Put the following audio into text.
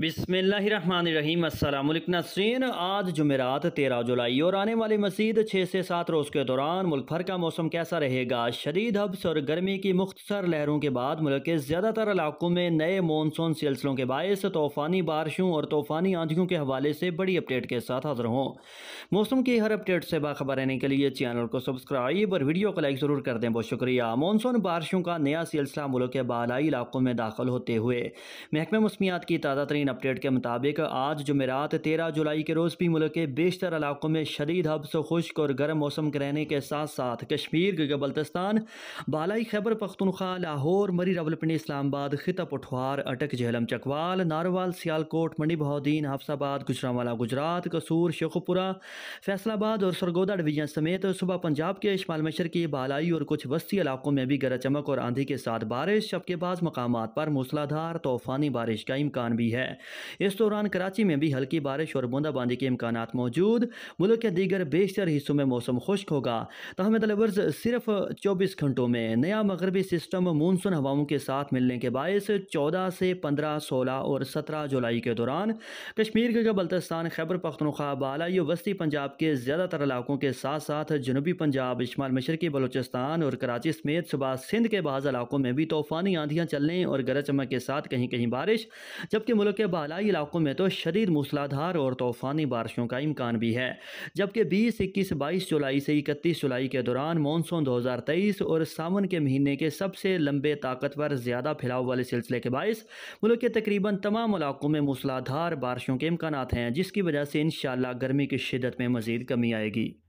बिसमीम अल्लाम नसरीन आज जुमेरात तेरह जुलाई और आने वाली मजीद छः से सात रोज़ के दौरान मुल्क भर का मौसम कैसा रहेगा शदीद हब्स और गर्मी की मुख्तसर लहरों के बाद मुल्क के ज़्यादातर इलाकों में नए मानसून सिलसिलों के बायस तूफ़ानी बारिशों और तूफ़ानी आंधियों के हवाले से बड़ी अपडेट के साथ हाजिर हों मौसम की हर अपडेट से बाखबर रहने के लिए चैनल को सब्सक्राइब और वीडियो को लाइक ज़रूर कर दें बहुत शुक्रिया मानसून बारिशों का नया सिलसिला मुल्क के बालाई इलाकों में दाखिल होते हुए महकमे मौसमियात की ताज़ा तरीन तरीन अपडेट के मुताबिक आज जमेरात तेरह जुलाई के रोज़ भी मुल्क के बेशतर इलाकों में शदीद हब्स खुश्क और गर्म मौसम के रहने के साथ साथ कश्मीर के बल्तस्तान बालाई खैबर पख्तनख्वा लाहौर मरी रावलपिंडी इस्लामाबाद खिता पठवार अटक झेलम चकवाल नारवाल सियालकोट मंडी बहाद्दीन हाफसाबाद गुजरावाला गुजरात कसूर शेखपुरा फैसलाबाद और सरगोदा डिवीजन समेत सुबह पंजाब के शमाल मशर की बालाई और कुछ वस्ती इलाकों में भी गरज चमक और आंधी के साथ बारिश जबकि बाज़ मकाम पर मूसलाधार तूफ़ानी बारिश का इम्कान भी है इस दौरान कराची में भी हल्की बारिश और बूंदाबांदी के इम्कान मौजूद मुल्क के दीगर बेशतर हिस्सों में मौसम खुश्क होगा तहम तलवर्स सिर्फ चौबीस घंटों में नया मगरबी सिस्टम मानसून हवाओं के साथ मिलने के बायस चौदह से पंद्रह सोलह और सत्रह जुलाई के दौरान कश्मीर के बल्तिस्तान खैबर पख्तनखा बालाई वस्ती पंजाब के ज़्यादातर इलाकों के साथ साथ जनूबी पंजाब शमाल मशरकी बलोचिस्तान और कराची समेत सुबह सिंध के बाज़ इलाकों में भी तूफ़ानी आंधियाँ चलने और गरज चमक के साथ कहीं कहीं बारिश जबकि मुल्क के के बालाई इलाकों में तो शदीद मूसलाधार और तूफ़ानी बारिशों का इम्कान भी है जबकि बीस इक्कीस बाईस जुलाई से इकतीस जुलाई के दौरान मानसून दो हज़ार तेईस और सावन के महीने के सबसे लंबे ताकतवर ज़्यादा फैलाव वाले सिलसिले के बायस मुल्क के तकरीबन तमाम इलाकों में मूसलाधार बारिशों के इम्कान हैं जिसकी वजह से इन गर्मी की शिदत में मज़ीद कमी आएगी